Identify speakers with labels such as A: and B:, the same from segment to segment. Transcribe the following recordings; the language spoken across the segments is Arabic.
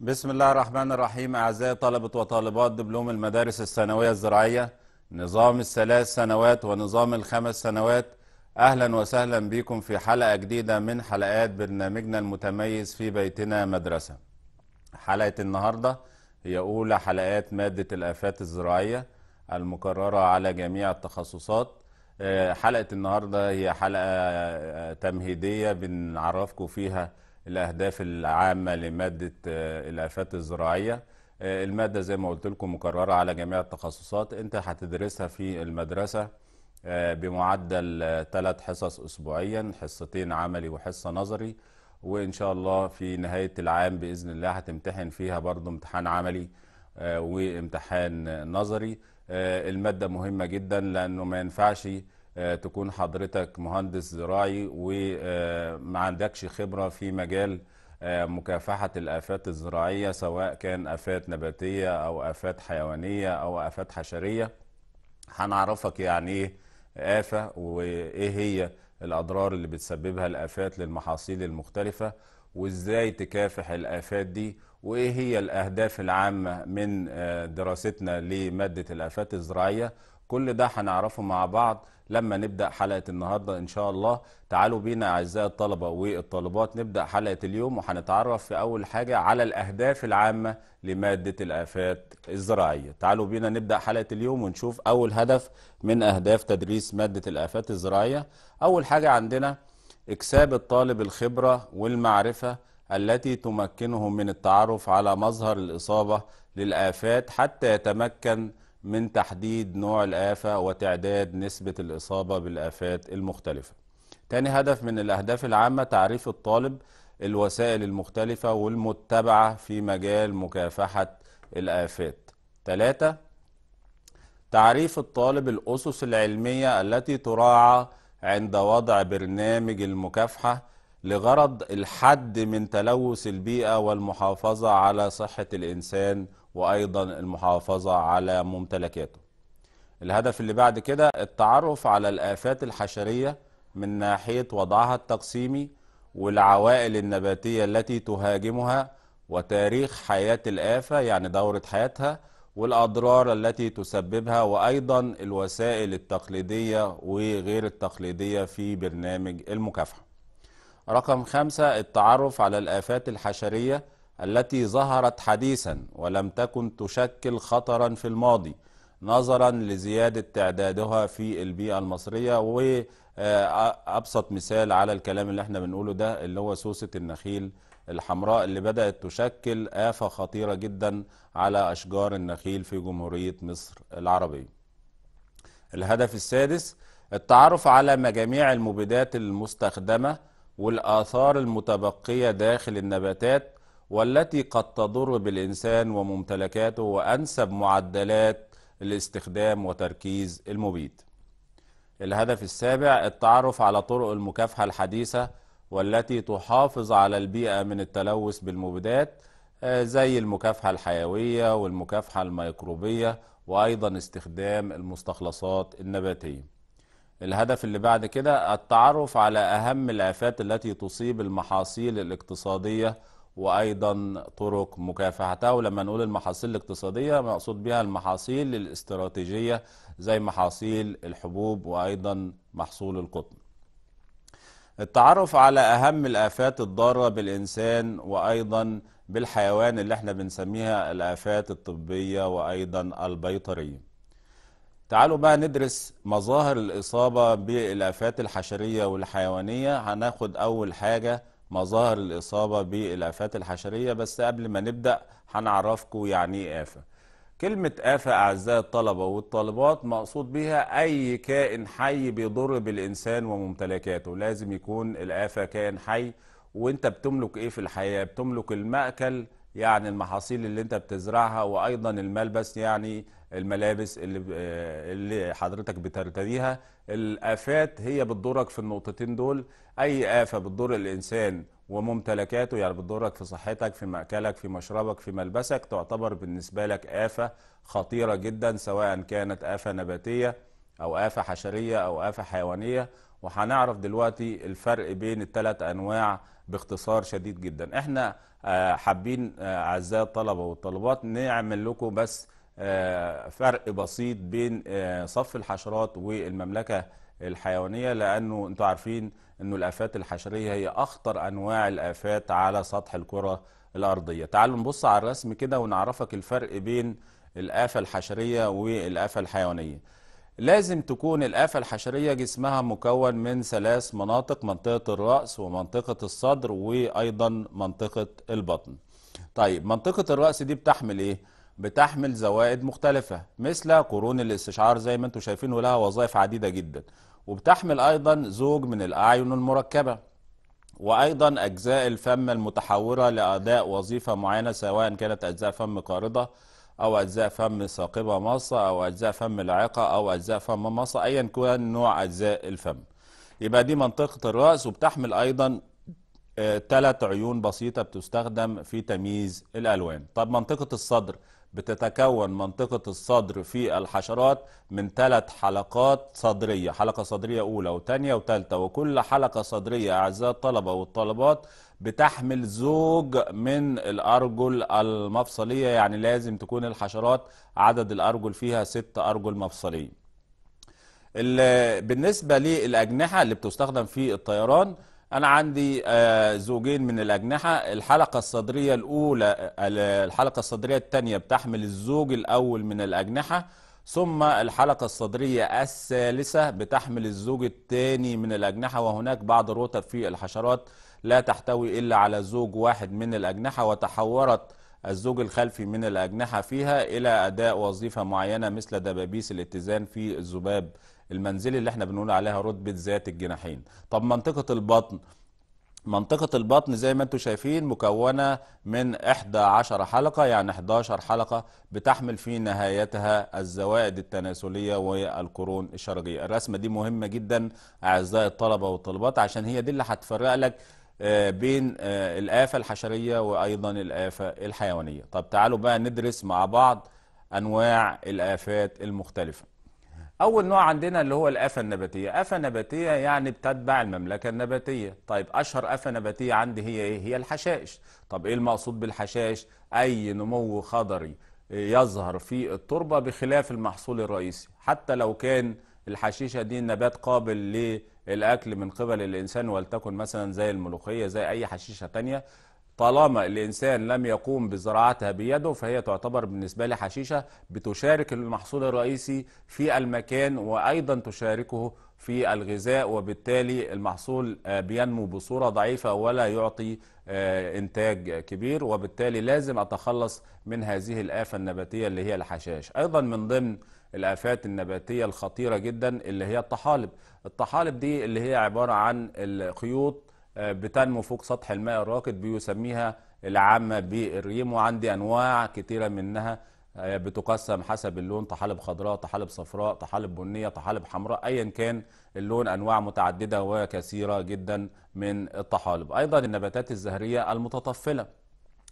A: بسم الله الرحمن الرحيم أعزائي طلبة وطالبات دبلوم المدارس الثانوية الزراعية نظام الثلاث سنوات ونظام الخمس سنوات أهلا وسهلا بكم في حلقة جديدة من حلقات برنامجنا المتميز في بيتنا مدرسة حلقة النهاردة هي أولى حلقات مادة الآفات الزراعية المقررة على جميع التخصصات آه، حلقة النهاردة هي حلقة آه، تمهيدية بنعرفكم فيها الأهداف العامة لمادة آه، الآفات الزراعية آه، المادة زي ما قلت لكم مكررة على جميع التخصصات أنت هتدرسها في المدرسة آه، بمعدل ثلاث حصص أسبوعيا حصتين عملي وحصة نظري وإن شاء الله في نهاية العام بإذن الله هتمتحن فيها برضو امتحان عملي وامتحان نظري المادة مهمة جدا لأنه ما ينفعش آه، تكون حضرتك مهندس زراعي وما آه، عندكش خبرة في مجال آه، مكافحة الآفات الزراعية سواء كان آفات نباتية أو آفات حيوانية أو آفات حشرية هنعرفك يعني إيه آفة وإيه هي الأضرار اللي بتسببها الآفات للمحاصيل المختلفة وإزاي تكافح الآفات دي وإيه هي الأهداف العامة من دراستنا لمادة الآفات الزراعية كل ده هنعرفه مع بعض لما نبدا حلقه النهارده ان شاء الله تعالوا بينا اعزائي الطلبه والطالبات نبدا حلقه اليوم وهنتعرف في اول حاجه على الاهداف العامه لماده الافات الزراعيه تعالوا بينا نبدا حلقه اليوم ونشوف اول هدف من اهداف تدريس ماده الافات الزراعيه اول حاجه عندنا اكساب الطالب الخبره والمعرفه التي تمكنه من التعرف على مظهر الاصابه للافات حتى يتمكن من تحديد نوع الآفة وتعداد نسبة الإصابة بالآفات المختلفة تاني هدف من الأهداف العامة تعريف الطالب الوسائل المختلفة والمتبعة في مجال مكافحة الآفات تلاتة تعريف الطالب الأسس العلمية التي تراعى عند وضع برنامج المكافحة لغرض الحد من تلوث البيئة والمحافظة على صحة الإنسان وايضا المحافظه على ممتلكاته الهدف اللي بعد كده التعرف على الآفات الحشرية من ناحية وضعها التقسيمي والعوائل النباتية التي تهاجمها وتاريخ حياة الآفة يعني دورة حياتها والأضرار التي تسببها وأيضا الوسائل التقليدية وغير التقليدية في برنامج المكافحة رقم خمسة التعرف على الآفات الحشرية التي ظهرت حديثا ولم تكن تشكل خطرا في الماضي نظرا لزيادة تعدادها في البيئة المصرية وأبسط آه، مثال على الكلام اللي احنا بنقوله ده اللي هو سوسة النخيل الحمراء اللي بدأت تشكل آفة خطيرة جدا على أشجار النخيل في جمهورية مصر العربية الهدف السادس التعرف على مجاميع المبيدات المستخدمة والآثار المتبقية داخل النباتات والتي قد تضر بالإنسان وممتلكاته وأنسب معدلات الاستخدام وتركيز المبيد الهدف السابع التعرف على طرق المكافحة الحديثة والتي تحافظ على البيئة من التلوث بالمبيدات آه، زي المكافحة الحيوية والمكافحة الميكروبية وأيضا استخدام المستخلصات النباتية الهدف اللي بعد كده التعرف على أهم الآفات التي تصيب المحاصيل الاقتصادية وايضا طرق مكافحتها ولما نقول المحاصيل الاقتصاديه مقصود بها المحاصيل الاستراتيجيه زي محاصيل الحبوب وايضا محصول القطن التعرف على اهم الافات الضاره بالانسان وايضا بالحيوان اللي احنا بنسميها الافات الطبيه وايضا البيطريه تعالوا بقى ندرس مظاهر الإصابة بالآفات الحشرية والحيوانية هناخد أول حاجة مظاهر الإصابة بالآفات الحشرية بس قبل ما نبدأ هنعرفكم يعني إيه آفة كلمة آفة أعزائي الطلبة والطالبات مقصود بها أي كائن حي بيضر بالإنسان وممتلكاته لازم يكون الآفة كائن حي وانت بتملك ايه في الحياة بتملك المأكل يعني المحاصيل اللي انت بتزرعها وايضا الملبس يعني الملابس اللي آه، اللي حضرتك بترتديها الافات هي بتضرك في النقطتين دول اي افه بتضر الانسان وممتلكاته يعني بتضرك في صحتك في مأكلك في مشربك في ملبسك تعتبر بالنسبة لك آفة خطيرة جدا سواء كانت آفة نباتية أو آفة حشرية أو آفة حيوانية وهنعرف دلوقتي الفرق بين الثلاث أنواع باختصار شديد جدا احنا آه، حابين آه، أعزائي الطلبة والطالبات نعمل لكم بس آه، فرق بسيط بين صف الحشرات والمملكة الحيوانيه لانه انتوا عارفين انه الافات الحشريه هي اخطر انواع الافات على سطح الكره الارضيه تعالوا نبص على الرسم كده ونعرفك الفرق بين الافه الحشريه والافه الحيوانيه لازم تكون الآفة الحشرية جسمها مكون من ثلاث مناطق منطقة الرأس ومنطقة الصدر وأيضا منطقة البطن طيب منطقة الرأس دي بتحمل إيه؟ بتحمل زوائد مختلفة مثل قرون الاستشعار زي ما انتم شايفين ولها وظائف عديدة جدا وبتحمل أيضا زوج من الأعين المركبة وأيضا أجزاء الفم المتحورة لأداء وظيفة معينة سواء كانت أجزاء فم قارضة أو أجزاء فم ثاقبة مصة أو أجزاء فم العقة أو أجزاء فم مصة أيا كان نوع أجزاء الفم يبقى دي منطقة الرأس وبتحمل أيضا ثلاث آه، عيون بسيطة بتستخدم في تمييز الألوان طب منطقة الصدر بتتكون منطقة الصدر في الحشرات من ثلاث حلقات صدرية حلقة صدرية أولى وثانية وثالثة وكل حلقة صدرية أعزائي الطلبة والطالبات بتحمل زوج من الأرجل المفصلية يعني لازم تكون الحشرات عدد الأرجل فيها ست أرجل مفصلية بالنسبة للأجنحة اللي بتستخدم في الطيران أنا عندي آه، زوجين من الأجنحة الحلقة الصدرية الأولى الحلقة الصدرية الثانية بتحمل الزوج الأول من الأجنحة ثم الحلقة الصدرية الثالثة بتحمل الزوج الثاني من الأجنحة وهناك بعض الرتب في الحشرات لا تحتوي إلا على زوج واحد من الأجنحة وتحورت الزوج الخلفي من الأجنحة فيها إلى أداء وظيفة معينة مثل دبابيس الاتزان في الذباب المنزلي اللي احنا بنقول عليها رتبه ذات الجناحين طب منطقه البطن منطقة البطن زي ما انتم شايفين مكونة من 11 حلقة يعني 11 حلقة بتحمل في نهايتها الزوائد التناسلية والقرون الشرقية الرسمة دي مهمة جدا أعزائي الطلبة والطلبات عشان هي دي اللي هتفرق لك آه، بين آه، الآفة الحشرية وأيضا الآفة الحيوانية طب تعالوا بقى ندرس مع بعض أنواع الآفات المختلفة أول نوع عندنا اللي هو الآفة النباتية، آفة نباتية يعني بتتبع المملكة النباتية، طيب أشهر آفة نباتية عندي هي إيه؟ هي الحشائش، طب إيه المقصود بالحشائش؟ أي نمو خضري يظهر في التربة بخلاف المحصول الرئيسي، حتى لو كان الحشيشة دي نبات قابل للأكل من قبل الإنسان ولتكن مثلا زي الملوخية زي أي حشيشة تانية طالما الإنسان لم يقوم بزراعتها بيده فهي تعتبر بالنسبة لي حشيشة بتشارك المحصول الرئيسي في المكان وأيضا تشاركه في الغذاء وبالتالي المحصول آه، بينمو بصورة ضعيفة ولا يعطي آه، إنتاج كبير وبالتالي لازم أتخلص من هذه الآفة النباتية اللي هي الحشاش أيضا من ضمن الآفات النباتية الخطيرة جدا اللي هي الطحالب الطحالب دي اللي هي عبارة عن الخيوط بتنمو فوق سطح الماء الراكد بيسميها العامة بالريم وعندي أنواع كتيرة منها آه، بتقسم حسب اللون طحالب خضراء طحالب صفراء طحالب بنية طحالب حمراء أيا كان اللون أنواع متعددة وكثيرة جدا من الطحالب أيضا النباتات الزهرية المتطفلة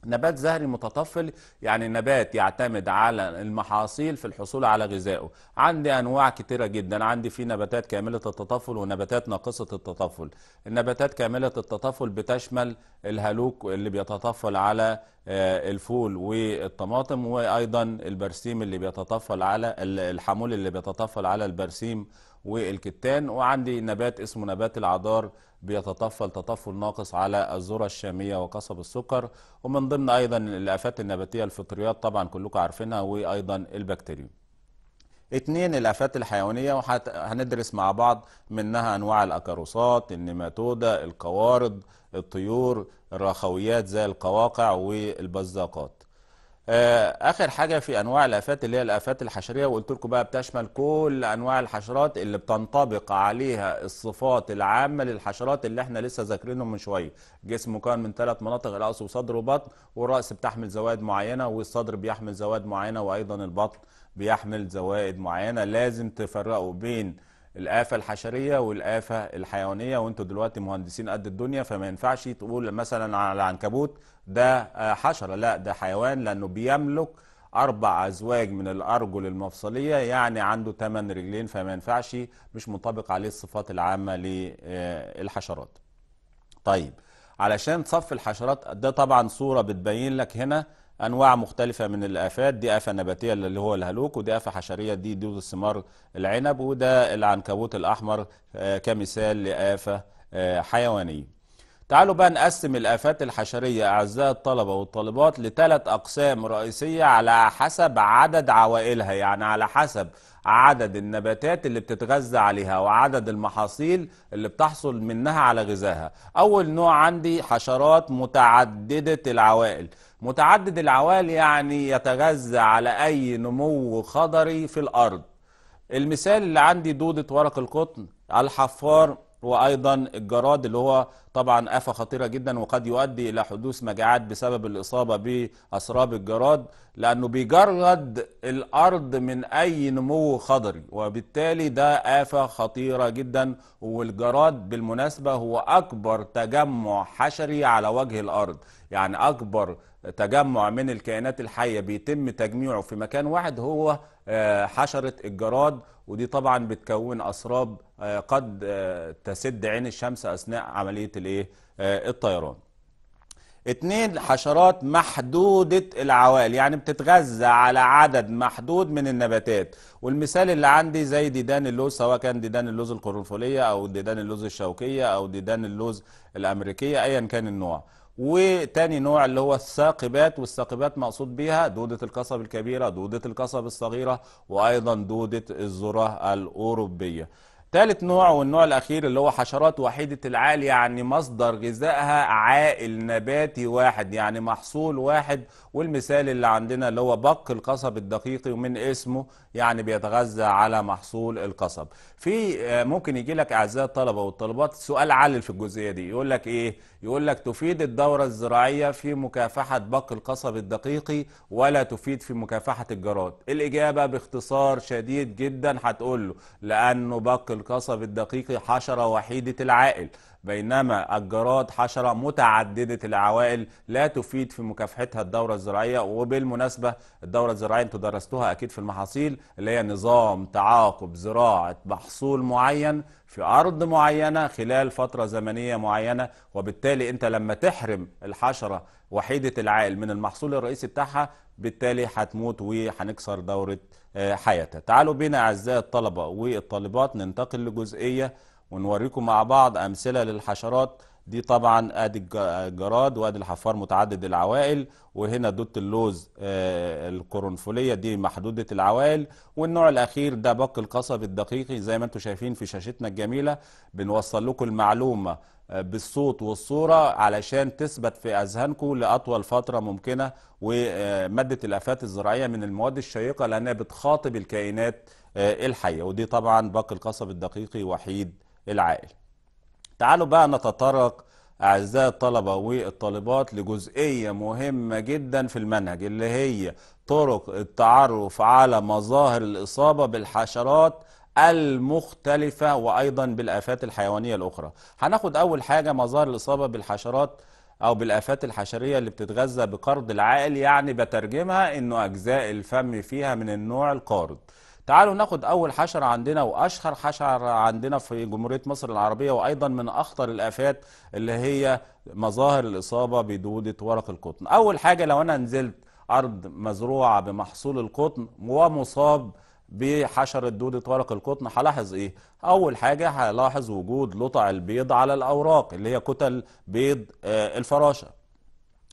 A: نبات زهري متطفل يعني نبات يعتمد على المحاصيل في الحصول على غذائه عندي انواع كتيره جدا عندي في نباتات كامله التطفل ونباتات ناقصه التطفل النباتات كامله التطفل بتشمل الهالوك اللي بيتطفل على آه، الفول والطماطم وايضا البرسيم اللي بيتطفل على الحمول اللي بيتطفل على البرسيم والكتان وعندي نبات اسمه نبات العذار بيتطفل تطفل ناقص على الذره الشاميه وقصب السكر ومن ضمن ايضا الافات النباتيه الفطريات طبعا كلكم عارفينها وايضا البكتيريوم اثنين الافات الحيوانيه وهندرس مع بعض منها انواع الاكاروسات النيماتودا القوارض الطيور الرخويات زي القواقع والبزاقات آه، اخر حاجه في انواع الافات اللي هي الافات الحشريه وقلت لكم بقى بتشمل كل انواع الحشرات اللي بتنطبق عليها الصفات العامه للحشرات اللي احنا لسه ذاكرينهم من شويه جسم مكون من ثلاث مناطق رأس وصدر وبطن والرأس بتحمل زوائد معينه والصدر بيحمل زوائد معينه وايضا البطن بيحمل زوائد معينه لازم تفرقوا بين الآفة الحشرية والآفة الحيوانية وانتوا دلوقتي مهندسين قد الدنيا فما ينفعش تقول مثلا على العنكبوت ده آه، حشرة لا ده حيوان لأنه بيملك أربع أزواج من الأرجل المفصلية يعني عنده ثمان رجلين فما ينفعش مش منطبق عليه الصفات العامة للحشرات آه، طيب علشان تصف الحشرات ده طبعا صورة بتبين لك هنا انواع مختلفه من الافات دي افه نباتيه اللي هو الهلوك ودي افه حشريه دي دود الثمار العنب وده العنكبوت الاحمر آه، كمثال لافه آه، حيوانيه تعالوا بقى نقسم الآفات الحشرية أعزائي الطلبة والطالبات لثلاث أقسام رئيسية على حسب عدد عوائلها يعني على حسب عدد النباتات اللي بتتغذى عليها وعدد المحاصيل اللي بتحصل منها على غذائها أول نوع عندي حشرات متعددة العوائل متعدد العوالي يعني يتغذى على أي نمو خضري في الأرض المثال اللي عندي دودة ورق القطن الحفار وأيضا الجراد اللي هو طبعا آفة خطيرة جدا وقد يؤدي إلى حدوث مجاعات بسبب الإصابة بأسراب الجراد لأنه بيجرد الأرض من أي نمو خضري وبالتالي ده آفة خطيرة جدا والجراد بالمناسبة هو أكبر تجمع حشري على وجه الأرض يعني أكبر تجمع من الكائنات الحية بيتم تجميعه في مكان واحد هو آه، حشرة الجراد ودي طبعا بتكون أسراب آه، قد آه، تسد عين الشمس أثناء عملية الإيه؟ الطيران اتنين حشرات محدودة العوائل يعني بتتغذى على عدد محدود من النباتات والمثال اللي عندي زي ديدان اللوز سواء كان ديدان اللوز القرنفلية أو ديدان اللوز الشوكية أو ديدان اللوز الأمريكية أيا كان النوع وتاني نوع اللي هو الثاقبات والثاقبات مقصود بيها دودة القصب الكبيرة دودة القصب الصغيرة وأيضا دودة الذرة الأوروبية ثالث نوع والنوع الأخير اللي هو حشرات وحيدة العال يعني مصدر غذائها عائل نباتي واحد يعني محصول واحد والمثال اللي عندنا اللي هو بق القصب الدقيقي ومن اسمه يعني بيتغذى على محصول القصب في آه، ممكن يجي لك أعزائي الطلبة والطالبات سؤال علل في الجزئية دي يقول لك إيه يقول لك تفيد الدورة الزراعية في مكافحة بق القصب الدقيقي ولا تفيد في مكافحة الجراد الإجابة باختصار شديد جدا هتقول له لأنه بق القصب الدقيقي حشرة وحيدة العائل بينما الجراد حشرة متعددة العوائل لا تفيد في مكافحتها الدورة الزراعية وبالمناسبة الدورة الزراعية انتوا درستوها أكيد في المحاصيل اللي هي نظام تعاقب زراعة محصول معين في أرض معينة خلال فترة زمنية معينة وبالتالي أنت لما تحرم الحشرة وحيدة العائل من المحصول الرئيسي بتاعها بالتالي هتموت وهنكسر دورة آه، حياتها تعالوا بينا أعزائي الطلبة والطالبات ننتقل لجزئية ونوريكم مع بعض امثله للحشرات دي طبعا ادي الجراد وادي الحفار متعدد العوائل وهنا دوت اللوز آه، القرنفليه دي محدوده العوائل والنوع الاخير ده بق القصب الدقيقي زي ما انتم شايفين في شاشتنا الجميله بنوصل لكم المعلومه آه، بالصوت والصوره علشان تثبت في اذهانكم لاطول فتره ممكنه وماده آه، الافات الزراعيه من المواد الشيقه لانها بتخاطب الكائنات الحيه ودي طبعا بق القصب الدقيقي وحيد العائل تعالوا بقى نتطرق أعزائي الطلبة والطالبات لجزئية مهمة جدا في المنهج اللي هي طرق التعرف على مظاهر الإصابة بالحشرات المختلفة وأيضا بالآفات الحيوانية الأخرى هناخد أول حاجة مظاهر الإصابة بالحشرات أو بالآفات الحشرية اللي بتتغذى بقرض العائل يعني بترجمها إنه أجزاء الفم فيها من النوع القارض تعالوا ناخد اول حشره عندنا واشهر حشره عندنا في جمهوريه مصر العربيه وايضا من اخطر الافات اللي هي مظاهر الاصابه بدوده ورق القطن اول حاجه لو انا نزلت ارض مزروعه بمحصول القطن ومصاب بحشرة دودة ورق القطن هلاحظ ايه؟ أول حاجة هلاحظ وجود لطع البيض على الأوراق اللي هي كتل بيض آه، الفراشة.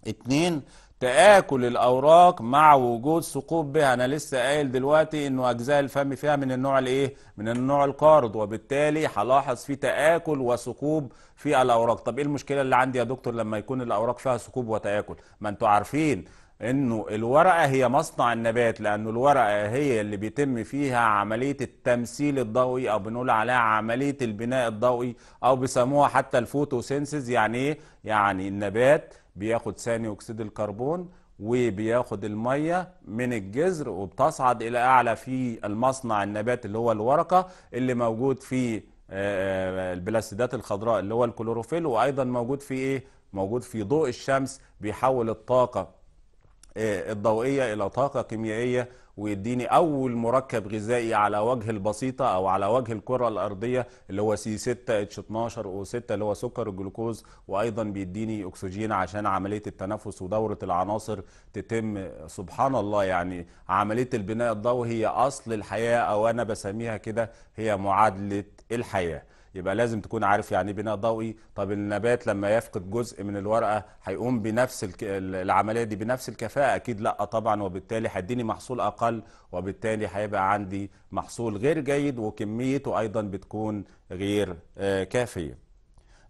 A: اتنين تآكل الأوراق مع وجود ثقوب بها أنا لسه قايل دلوقتي إنه أجزاء الفم فيها من النوع الإيه؟ من النوع القارض وبالتالي هلاحظ في تآكل وثقوب في الأوراق طب إيه المشكلة اللي عندي يا دكتور لما يكون الأوراق فيها ثقوب وتآكل ما أنتوا عارفين انه الورقه هي مصنع النبات لانه الورقه هي اللي بيتم فيها عمليه التمثيل الضوئي او بنقول عليها عمليه البناء الضوئي او بيسموها حتى الفوتوسينسيس يعني ايه يعني النبات بياخد ثاني اكسيد الكربون وبياخد الميه من الجذر وبتصعد الى اعلى في المصنع النبات اللي هو الورقه اللي موجود في آه، آه، البلاستيدات الخضراء اللي هو الكلوروفيل وايضا موجود في ايه موجود في ضوء الشمس بيحول الطاقه آه، الضوئيه الى طاقه كيميائيه ويديني اول مركب غذائي على وجه البسيطه او على وجه الكره الارضيه اللي هو سي 6 اتش 12 او 6 اللي هو سكر الجلوكوز وايضا بيديني اكسجين عشان عمليه التنفس ودوره العناصر تتم سبحان الله يعني عمليه البناء الضوئي هي اصل الحياه او انا بسميها كده هي معادله الحياه يبقى لازم تكون عارف يعني ايه بناء ضوئي طب النبات لما يفقد جزء من الورقه هيقوم بنفس العمليه دي بنفس الكفاءه اكيد لا طبعا وبالتالي هيديني محصول اقل وبالتالي هيبقى عندي محصول غير جيد وكميته ايضا بتكون غير آه، كافيه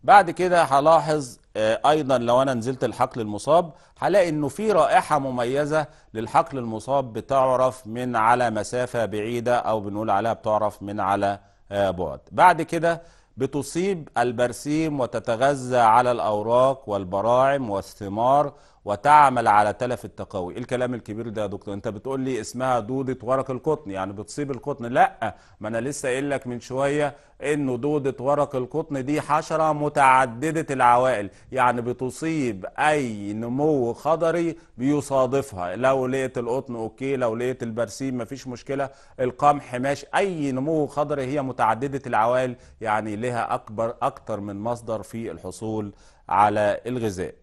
A: بعد كده هلاحظ آه، ايضا لو انا نزلت الحقل المصاب هلاقي انه في رائحه مميزه للحقل المصاب بتعرف من على مسافه بعيده او بنقول عليها بتعرف من على آه، بعد بعد كده بتصيب البرسيم وتتغذى على الأوراق والبراعم والثمار وتعمل على تلف التقوي إيه الكلام الكبير ده يا دكتور انت بتقول لي اسمها دوده ورق القطن يعني بتصيب القطن لا ما انا لسه قايل لك من شويه انه دوده ورق القطن دي حشره متعدده العوائل يعني بتصيب اي نمو خضري بيصادفها لو لقيت القطن اوكي لو لقيت البرسيم مفيش مشكله القمح ماشي اي نمو خضري هي متعدده العوائل يعني لها اكبر اكتر من مصدر في الحصول على الغذاء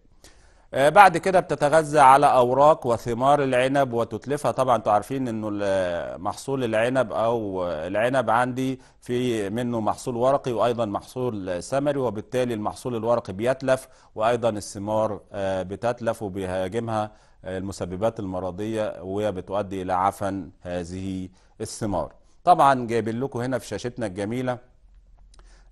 A: آه، بعد كده بتتغذى على اوراق وثمار العنب وتتلفها طبعا انتوا عارفين انه محصول العنب او العنب عندي في منه محصول ورقي وايضا محصول ثمري وبالتالي المحصول الورقي بيتلف وايضا الثمار آه، بتتلف وبيهاجمها المسببات المرضيه وهي بتؤدي الى عفن هذه الثمار. طبعا جايبين لكم هنا في شاشتنا الجميله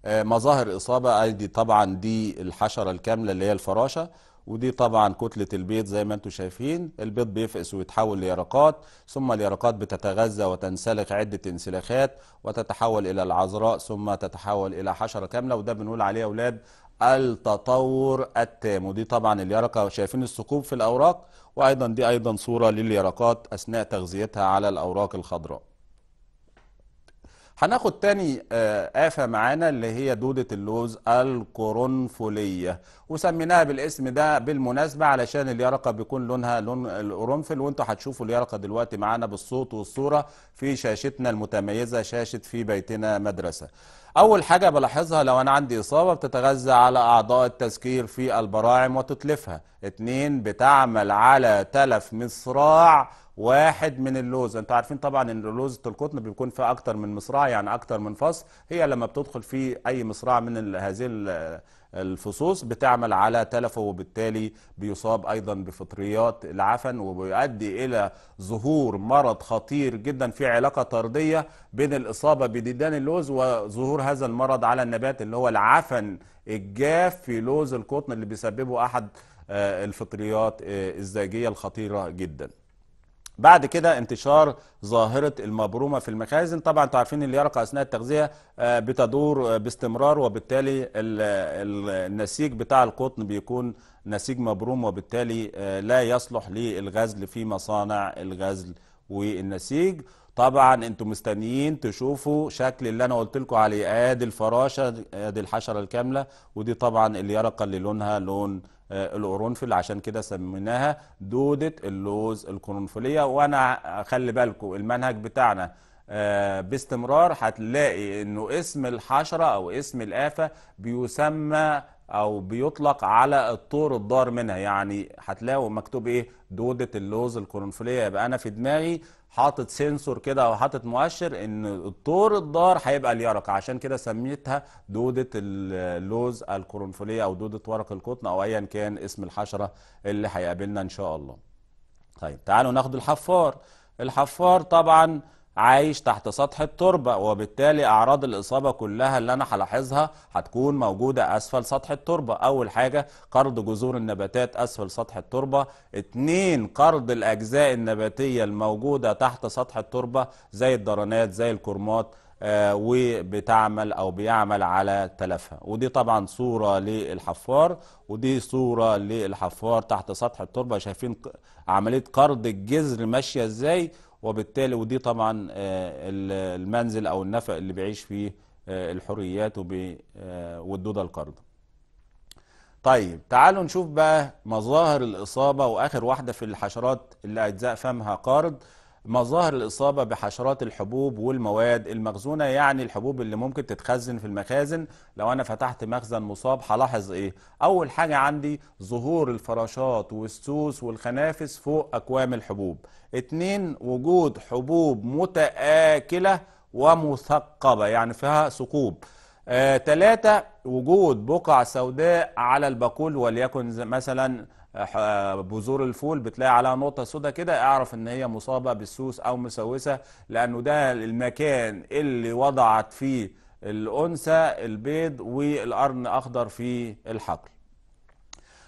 A: آه، مظاهر اصابه ادي طبعا دي الحشره الكامله اللي هي الفراشه ودي طبعا كتلة البيض زي ما انتم شايفين البيض بيفقس ويتحول ليرقات ثم اليرقات بتتغذى وتنسلخ عدة انسلاخات وتتحول إلى العذراء ثم تتحول إلى حشرة كاملة وده بنقول عليه يا أولاد التطور التام ودي طبعا اليرقة شايفين الثقوب في الأوراق وأيضا دي أيضا صورة لليرقات أثناء تغذيتها على الأوراق الخضراء هناخد تاني آه، آفة معانا اللي هي دودة اللوز القرنفلية وسميناها بالاسم ده بالمناسبة علشان اليرقة بيكون لونها لون القرنفل وانتوا هتشوفوا اليرقة دلوقتي معانا بالصوت والصورة في شاشتنا المتميزة شاشة في بيتنا مدرسة أول حاجة بلاحظها لو أنا عندي إصابة بتتغذى على أعضاء التذكير في البراعم وتتلفها اتنين بتعمل على تلف مصراع واحد من اللوز انتوا عارفين طبعا ان لوزه القطن بيكون فيها اكتر من مصراع يعني اكتر من فص هي لما بتدخل في اي مصراع من هذه الفصوص بتعمل على تلفه وبالتالي بيصاب ايضا بفطريات العفن وبيؤدي الى ظهور مرض خطير جدا في علاقه طرديه بين الاصابه بديدان اللوز وظهور هذا المرض على النبات اللي هو العفن الجاف في لوز القطن اللي بيسببه احد آه، الفطريات آه، الزاجيه الخطيره جدا بعد كده انتشار ظاهرة المبرومة في المخازن طبعا انتوا عارفين اليرقة أثناء التغذية آه، بتدور آه، باستمرار وبالتالي النسيج بتاع القطن بيكون نسيج مبروم وبالتالي آه، لا يصلح للغزل في مصانع الغزل والنسيج طبعا انتم مستنيين تشوفوا شكل اللي انا قلت لكم عليه ادي الفراشه ادي الحشره الكامله ودي طبعا اليرقه اللي لونها لون آه، القرنفل عشان كده سميناها دوده اللوز القرنفليه وانا خلي بالكم المنهج بتاعنا آه، باستمرار هتلاقي انه اسم الحشره او اسم الافه بيسمى او بيطلق على الطور الضار منها يعني هتلاقوا مكتوب ايه دوده اللوز القرنفليه يبقى انا في دماغي حاطط سنسور كده او حاطط مؤشر ان الطور الضار هيبقى اليرق عشان كده سميتها دوده اللوز القرنفليه او دوده ورق القطن او ايا كان اسم الحشره اللي هيقابلنا ان شاء الله طيب تعالوا ناخد الحفار الحفار طبعا عايش تحت سطح التربة وبالتالي أعراض الإصابة كلها اللي أنا هلاحظها هتكون موجودة أسفل سطح التربة أول حاجة قرض جذور النباتات أسفل سطح التربة اتنين قرض الأجزاء النباتية الموجودة تحت سطح التربة زي الدرانات زي الكرمات آه، وبتعمل أو بيعمل على تلفها ودي طبعا صورة للحفار ودي صورة للحفار تحت سطح التربة شايفين عملية قرض الجذر ماشية ازاي وبالتالي ودي طبعا آه، المنزل أو النفق اللي بيعيش فيه آه، الحريات آه، والدودة القرضة طيب تعالوا نشوف بقى مظاهر الإصابة وآخر واحدة في الحشرات اللي أجزاء فمها قارض مظاهر الإصابة بحشرات الحبوب والمواد المخزونة يعني الحبوب اللي ممكن تتخزن في المخازن لو أنا فتحت مخزن مصاب هلاحظ إيه؟ أول حاجة عندي ظهور الفراشات والسوس والخنافس فوق أكوام الحبوب اتنين وجود حبوب متآكلة ومثقبة يعني فيها ثقوب آه، تلاتة وجود بقع سوداء على البقول وليكن مثلا بذور الفول بتلاقي عليها نقطه سودا كده اعرف ان هي مصابه بالسوس او مسوسه لانه ده المكان اللي وضعت فيه الانثى البيض والقرن اخضر في الحقل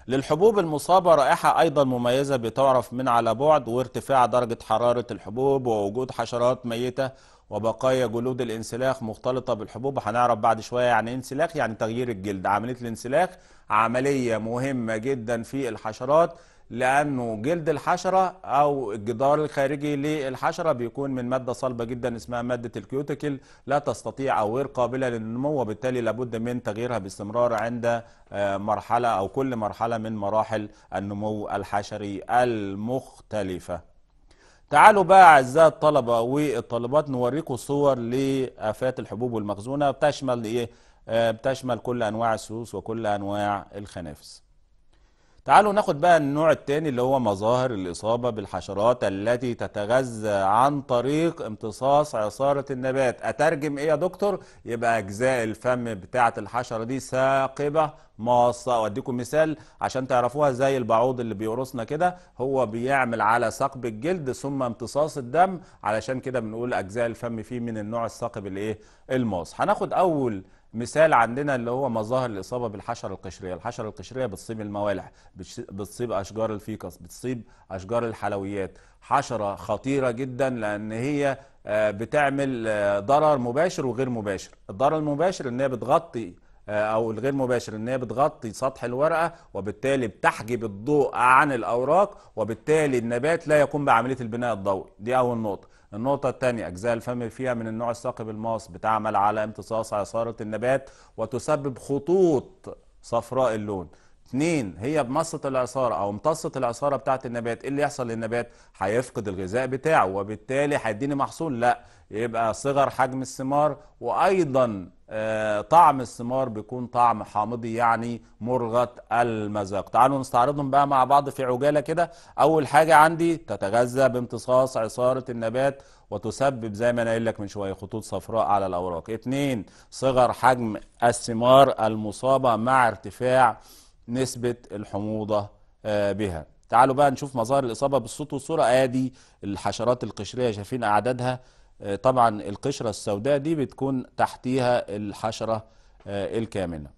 A: للحبوب المصابة رائحة أيضا مميزة بتعرف من على بعد وارتفاع درجة حرارة الحبوب ووجود حشرات ميتة وبقايا جلود الانسلاخ مختلطة بالحبوب هنعرف بعد شوية يعني انسلاخ يعني تغيير الجلد عملية الانسلاخ عملية مهمة جدا في الحشرات لأنه جلد الحشرة أو الجدار الخارجي للحشرة بيكون من مادة صلبة جدا اسمها مادة الكيوتيكل لا تستطيع أو غير قابلة للنمو وبالتالي لابد من تغييرها باستمرار عند آه، مرحلة أو كل مرحلة من مراحل النمو الحشري المختلفة تعالوا بقى اعزائي الطلبه والطالبات نوريكم صور لافات الحبوب والمخزونه بتشمل ايه آه، بتشمل كل انواع السوس وكل انواع الخنافس تعالوا ناخد بقى النوع الثاني اللي هو مظاهر الإصابة بالحشرات التي تتغذى عن طريق امتصاص عصارة النبات أترجم إيه يا دكتور؟ يبقى أجزاء الفم بتاعة الحشرة دي ثاقبة ماصة وأديكم مثال عشان تعرفوها زي البعوض اللي بيقرصنا كده هو بيعمل على ثقب الجلد ثم امتصاص الدم علشان كده بنقول أجزاء الفم فيه من النوع الثاقب الإيه؟ الماص هناخد أول مثال عندنا اللي هو مظاهر الاصابه بالحشره القشريه، الحشره القشريه بتصيب الموالح، بتصيب اشجار الفيكس، بتصيب اشجار الحلويات، حشره خطيره جدا لان هي آه، بتعمل آه، ضرر مباشر وغير مباشر، الضرر المباشر ان هي بتغطي آه، او الغير مباشر ان هي بتغطي سطح الورقه وبالتالي بتحجب الضوء عن الاوراق وبالتالي النبات لا يقوم بعمليه البناء الضوئي، دي اول نقطه. النقطة الثانية أجزاء الفم فيها من النوع الثاقب الماص بتعمل على امتصاص عصارة النبات وتسبب خطوط صفراء اللون اثنين هي بمصة العصارة او امتصت العصارة بتاعت النبات ايه اللي يحصل للنبات هيفقد الغذاء بتاعه وبالتالي هيديني محصول لا يبقى صغر حجم الثمار وايضا آه طعم الثمار بيكون طعم حامضي يعني مرغط المذاق تعالوا نستعرضهم بقى مع بعض في عجالة كده اول حاجة عندي تتغذى بامتصاص عصارة النبات وتسبب زي ما انا قايل لك من شويه خطوط صفراء على الاوراق اثنين صغر حجم الثمار المصابه مع ارتفاع نسبة الحموضة آه، بها تعالوا بقى نشوف مظاهر الإصابة بالصوت والصورة آدي الحشرات القشرية شايفين أعدادها آه، طبعا القشرة السوداء دي بتكون تحتيها الحشرة آه، الكاملة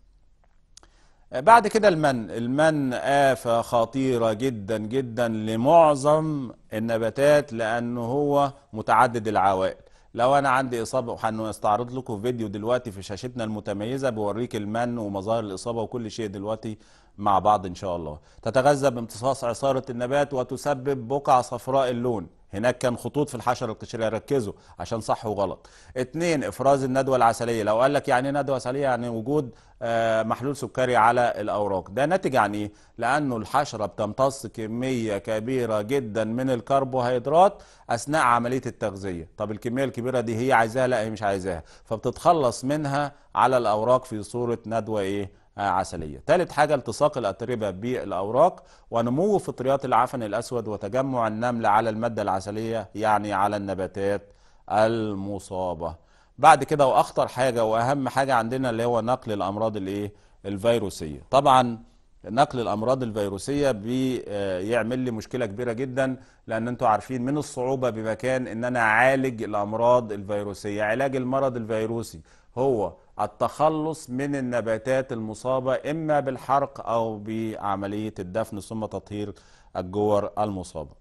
A: بعد كده المن المن آفة خطيرة جدا جدا لمعظم النباتات لأنه هو متعدد العوائل لو انا عندي اصابه وهنستعرض لكم فيديو دلوقتي في شاشتنا المتميزه بوريك المن ومظاهر الاصابه وكل شيء دلوقتي مع بعض ان شاء الله تتغذى بامتصاص عصاره النبات وتسبب بقع صفراء اللون هناك كان خطوط في الحشره القشريه ركزوا عشان صح وغلط اثنين افراز الندوه العسليه لو قال لك يعني إيه ندوه عسليه يعني وجود آه، محلول سكري على الاوراق ده ناتج عن ايه لانه الحشره بتمتص كميه كبيره جدا من الكربوهيدرات اثناء عمليه التغذيه طب الكميه الكبيره دي هي عايزاها لا هي مش عايزاها فبتتخلص منها على الاوراق في صوره ندوه ايه عسلية ثالث حاجة التصاق الأتربة بالأوراق ونمو فطريات العفن الأسود وتجمع النمل على المادة العسلية يعني على النباتات المصابة بعد كده وأخطر حاجة وأهم حاجة عندنا اللي هو نقل الأمراض الإيه الفيروسية طبعا نقل الامراض الفيروسيه بيعمل لي مشكله كبيره جدا لان انتوا عارفين من الصعوبه بمكان ان انا اعالج الامراض الفيروسيه علاج المرض الفيروسي هو التخلص من النباتات المصابة إما بالحرق أو بعملية الدفن ثم تطهير الجور المصابة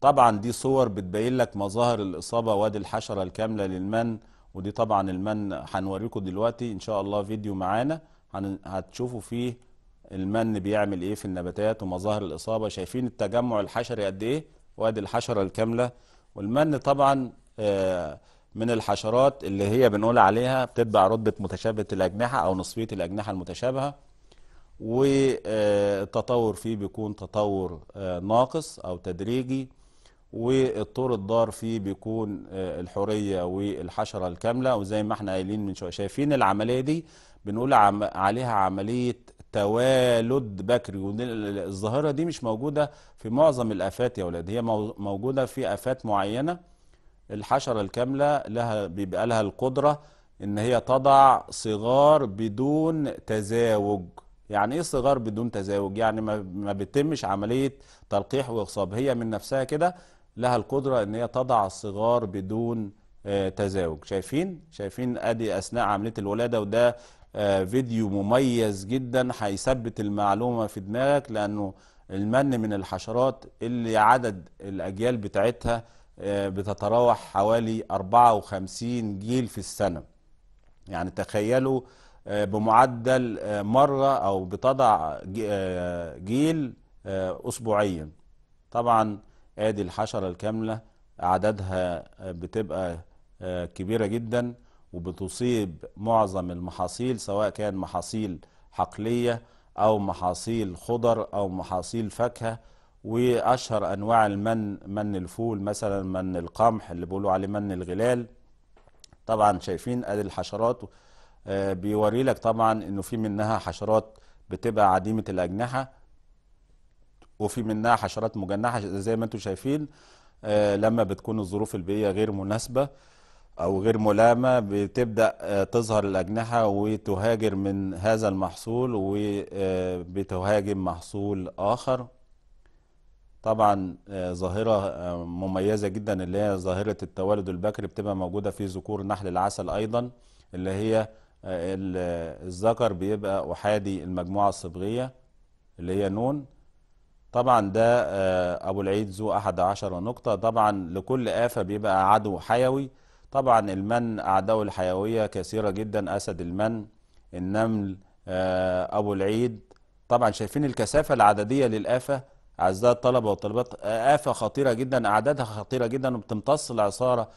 A: طبعا دي صور بتبين لك مظاهر الإصابة وادي الحشرة الكاملة للمن ودي طبعا المن هنوريكم دلوقتي إن شاء الله فيديو معانا هتشوفوا فيه المن بيعمل إيه في النباتات ومظاهر الإصابة شايفين التجمع الحشري قد إيه وادي الحشرة الكاملة والمن طبعا آه من الحشرات اللي هي بنقول عليها بتتبع رتبة متشابهة الأجنحة أو نصفية الأجنحة المتشابهة والتطور فيه بيكون تطور آه، ناقص أو تدريجي والطور الضار فيه بيكون آه، الحورية والحشرة الكاملة وزي ما احنا قايلين من شوية شايفين العملية دي بنقول عليها عملية توالد بكري والظاهرة دي مش موجودة في معظم الآفات يا أولاد هي موجودة في آفات معينة الحشرة الكاملة لها بيبقى لها القدرة ان هي تضع صغار بدون تزاوج يعني ايه صغار بدون تزاوج يعني ما, ما بتمش عملية تلقيح واغصاب هي من نفسها كده لها القدرة ان هي تضع الصغار بدون آه، تزاوج شايفين شايفين ادي اثناء عملية الولادة وده آه، فيديو مميز جدا هيثبت المعلومة في دماغك لانه المن من الحشرات اللي عدد الاجيال بتاعتها آه، بتتراوح حوالي 54 جيل في السنة يعني تخيلوا آه، بمعدل آه، مرة أو بتضع جيل أسبوعيا طبعا ادي الحشرة الكاملة أعدادها بتبقى كبيرة جدا وبتصيب معظم المحاصيل سواء كان محاصيل حقلية أو محاصيل خضر أو محاصيل فاكهة واشهر انواع المن من الفول مثلا من القمح اللي بيقولوا عليه من الغلال طبعا شايفين ادي الحشرات آه، بيوري لك طبعا انه في منها حشرات بتبقى عديمه الاجنحه وفي منها حشرات مجنحه زي ما انتم شايفين آه، لما بتكون الظروف البيئيه غير مناسبه او غير ملامه بتبدا آه، تظهر الاجنحه وتهاجر من هذا المحصول وبتهاجم محصول اخر طبعا آه، ظاهرة آه، مميزة جدا اللي هي ظاهرة التوالد البكري بتبقى موجودة في ذكور نحل العسل أيضا اللي هي آه، الذكر بيبقى أحادي المجموعة الصبغية اللي هي نون طبعا ده أبو العيد ذو أحد عشر نقطة طبعا لكل آفة بيبقى عدو حيوي طبعا المن أعداؤه الحيوية كثيرة جدا أسد المن النمل أبو العيد طبعا شايفين الكثافة العددية للآفة اعزائي الطلبه والطالبات افه خطيره جدا اعدادها خطيره جدا وبتمتص العصاره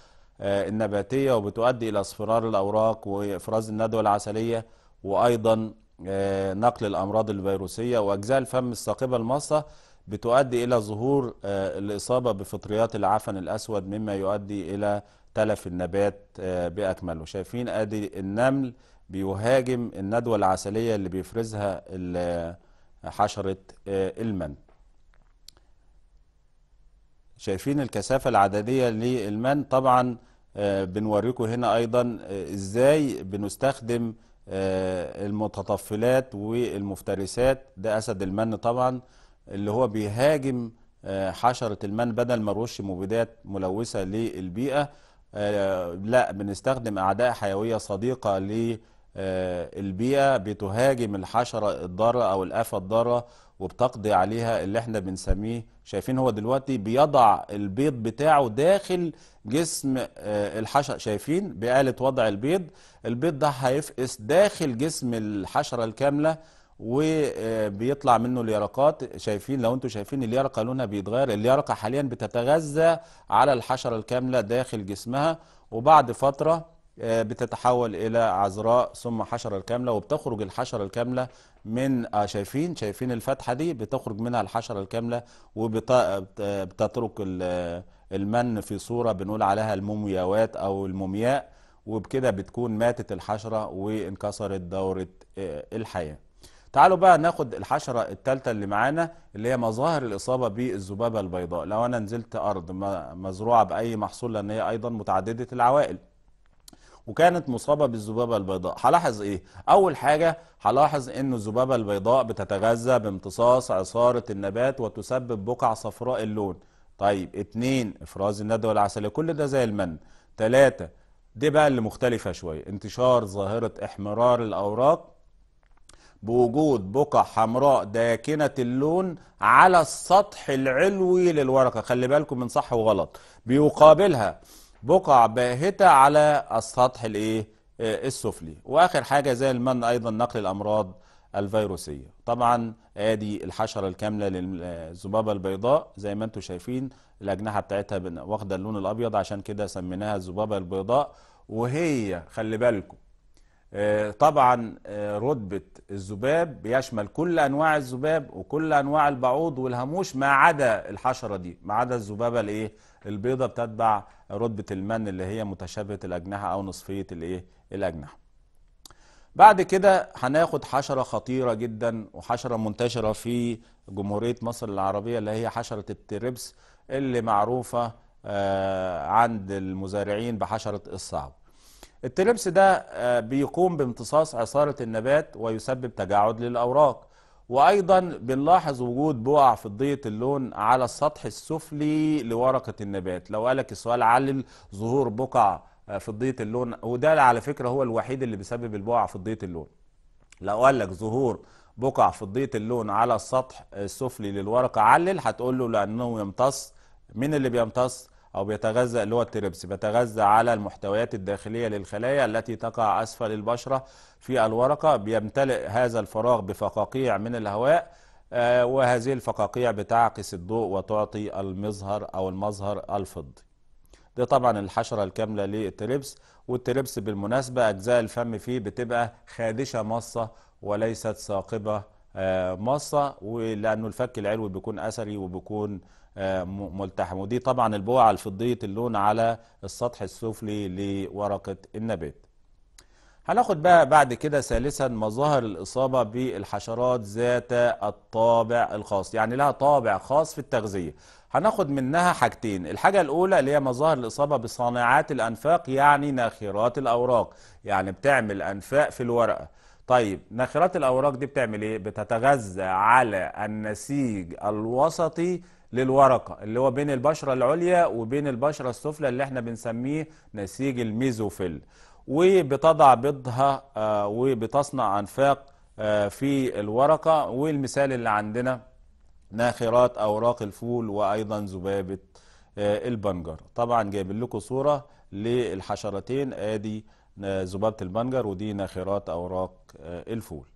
A: آه، النباتيه وبتؤدي الى اصفرار الاوراق وافراز الندوه العسليه وايضا آه، نقل الامراض الفيروسيه واجزاء الفم الثاقبه المصه بتؤدي الى ظهور آه، الاصابه بفطريات العفن الاسود مما يؤدي الى تلف النبات باكمله شايفين ادي النمل بيهاجم الندوه العسليه اللي بيفرزها حشره المنت شايفين الكثافة العددية للمن طبعا آه، بنوريكم هنا أيضا آه، إزاي بنستخدم آه، المتطفلات والمفترسات ده أسد المن طبعا اللي هو بيهاجم حشرة المن بدل ما رش مبيدات ملوثة للبيئة لا بنستخدم أعداء حيوية صديقة للبيئة بتهاجم الحشرة الضارة أو الآفة الضارة وبتقضي عليها اللي احنا بنسميه شايفين هو دلوقتي بيضع البيض بتاعه داخل جسم آه، الحشرة شايفين بآلة وضع البيض البيض ده هيفقس داخل جسم الحشرة الكاملة وبيطلع آه، منه اليرقات شايفين لو انتم شايفين اليرقة لونها بيتغير اليرقة حاليا بتتغذى على الحشرة الكاملة داخل جسمها وبعد فترة آه، بتتحول الى عذراء ثم حشره الكامله وبتخرج الحشره الكامله من آه، شايفين شايفين الفتحه دي بتخرج منها الحشره الكامله وبتترك المن في صوره بنقول عليها المومياوات او المومياء وبكده بتكون ماتت الحشره وانكسرت دوره آه، الحياه. تعالوا بقى ناخد الحشره الثالثه اللي معانا اللي هي مظاهر الاصابه بالذبابه البيضاء، لو انا نزلت ارض مزروعه باي محصول لان هي ايضا متعدده العوائل. وكانت مصابة بالذبابة البيضاء هلاحظ ايه؟ اول حاجة هلاحظ ان الذبابة البيضاء بتتغذى بامتصاص عصارة النبات وتسبب بقع صفراء اللون طيب اتنين افراز الندوة العسلية كل ده زي المن تلاتة دي بقى اللي مختلفة شوية انتشار ظاهرة احمرار الاوراق بوجود بقع حمراء داكنة اللون على السطح العلوي للورقة خلي بالكم من صح وغلط بيقابلها بقع باهتة على السطح الايه آه، السفلي واخر حاجة زي المن ايضا نقل الامراض الفيروسية طبعا ادي الحشرة الكاملة للذبابة البيضاء زي ما انتم شايفين الاجنحة بتاعتها واخدة اللون الابيض عشان كده سميناها الذبابة البيضاء وهي خلي بالكم آه، طبعا آه، رتبة الذباب بيشمل كل أنواع الذباب وكل أنواع البعوض والهاموش ما عدا الحشرة دي ما عدا الذبابة الإيه البيضة بتتبع رتبه المن اللي هي متشابهه الاجنحه او نصفيه الايه الاجنحه بعد كده هناخد حشره خطيره جدا وحشره منتشره في جمهوريه مصر العربيه اللي هي حشره التربس اللي معروفه آه، عند المزارعين بحشره الصعب التربس ده آه، بيقوم بامتصاص عصاره النبات ويسبب تجاعد للاوراق وايضا بنلاحظ وجود بقع فضيه اللون على السطح السفلي لورقه النبات لو قالك السؤال علل ظهور بقع آه، فضيه اللون وده على فكره هو الوحيد اللي بيسبب البقع فضيه اللون لو قالك ظهور بقع فضيه اللون على السطح السفلي للورقه علل هتقول له لانه يمتص من اللي بيمتص أو بيتغذى اللي هو التربس بيتغذى على المحتويات الداخلية للخلايا التي تقع أسفل البشرة في الورقة بيمتلئ هذا الفراغ بفقاقيع من الهواء آه، وهذه الفقاقيع بتعكس الضوء وتعطي المظهر أو المظهر الفضي ده طبعا الحشرة الكاملة للتربس والتربس بالمناسبة أجزاء الفم فيه بتبقى خادشة مصة وليست ثاقبة آه، مصة ولأنه الفك العلوي بيكون أثري وبيكون آه، ملتحم ودي طبعا البقعة الفضية اللون على السطح السفلي لورقة النبات هناخد بقى بعد كده ثالثا مظاهر الإصابة بالحشرات ذات الطابع الخاص يعني لها طابع خاص في التغذية هناخد منها حاجتين الحاجة الأولى اللي هي مظاهر الإصابة بصانعات الأنفاق يعني ناخرات الأوراق يعني بتعمل أنفاق في الورقة طيب ناخرات الأوراق دي بتعمل إيه؟ بتتغذى على النسيج الوسطي للورقة اللي هو بين البشرة العليا وبين البشرة السفلى اللي احنا بنسميه نسيج الميزوفيل وبتضع بيضها آه، وبتصنع أنفاق آه، في الورقة والمثال اللي عندنا ناخرات أوراق الفول وأيضا ذبابة آه، البنجر طبعا جايب لكم صورة للحشرتين ادي ذبابة البنجر ودي ناخرات أوراق الفول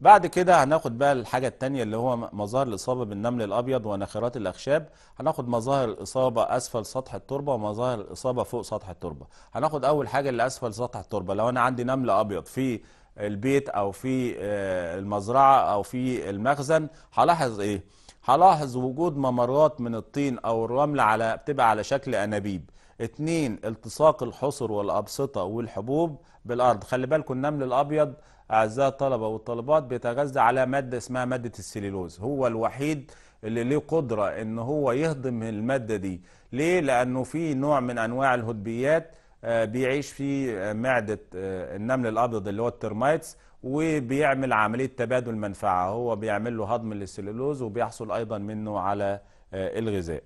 A: بعد كده هناخد بقى الحاجة التانية اللي هو مظاهر الإصابة بالنمل الأبيض ونخرات الأخشاب هناخد مظاهر الإصابة أسفل سطح التربة ومظاهر الإصابة فوق سطح التربة هناخد أول حاجة اللي أسفل سطح التربة لو أنا عندي نمل أبيض في البيت أو في آه، المزرعة أو في المخزن هلاحظ إيه؟ هلاحظ وجود ممرات من الطين أو الرمل على بتبقى على شكل أنابيب اتنين التصاق الحصر والأبسطة والحبوب بالأرض خلي بالكم النمل الأبيض أعزائي الطلبة والطالبات بيتغذى على مادة اسمها مادة السليلوز هو الوحيد اللي ليه قدرة ان هو يهضم المادة دي ليه؟ لأنه في نوع من أنواع الهدبيات آه، بيعيش في آه، معدة آه، النمل الأبيض اللي هو الترمايتس وبيعمل عملية تبادل منفعة هو بيعمل له هضم للسليلوز وبيحصل أيضا منه على الغذاء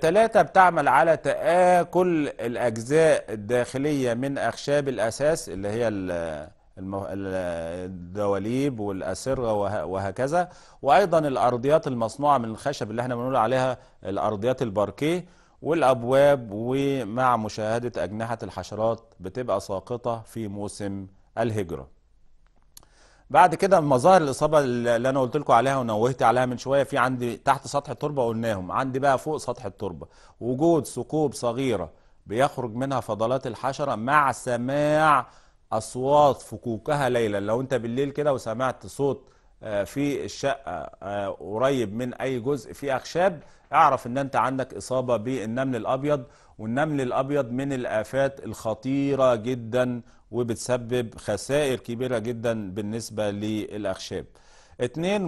A: ثلاثة بتعمل على تآكل الأجزاء الداخلية من أخشاب الأساس اللي هي الدواليب والأسرة وهكذا وأيضا الأرضيات المصنوعة من الخشب اللي احنا بنقول عليها الأرضيات الباركيه والأبواب ومع مشاهدة أجنحة الحشرات بتبقى ساقطة في موسم الهجرة بعد كده مظاهر الإصابة اللي أنا قلت لكم عليها ونوهت عليها من شوية في عندي تحت سطح التربة قلناهم عندي بقى فوق سطح التربة وجود ثقوب صغيرة بيخرج منها فضلات الحشرة مع سماع اصوات فكوكها ليلا لو انت بالليل كده وسمعت صوت آه، في الشقه آه، قريب من اي جزء فيه اخشاب اعرف ان انت عندك اصابه بالنمل الابيض والنمل الابيض من الافات الخطيره جدا وبتسبب خسائر كبيره جدا بالنسبه للاخشاب اتنين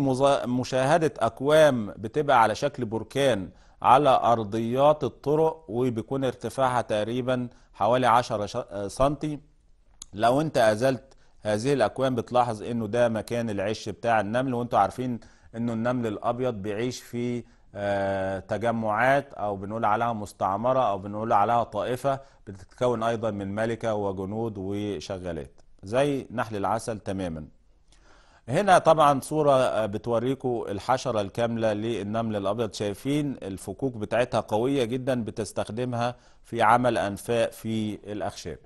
A: مشاهده اكوام بتبقى على شكل بركان على ارضيات الطرق وبيكون ارتفاعها تقريبا حوالي 10 آه، سنتي لو انت ازلت هذه الاكوان بتلاحظ انه ده مكان العش بتاع النمل وانتوا عارفين انه النمل الابيض بيعيش في آه، تجمعات او بنقول عليها مستعمره او بنقول عليها طائفه بتتكون ايضا من ملكه وجنود وشغالات زي نحل العسل تماما هنا طبعا صورة آه، بتوريكم الحشرة الكاملة للنمل الأبيض شايفين الفكوك بتاعتها قوية جدا بتستخدمها في عمل أنفاق في الأخشاب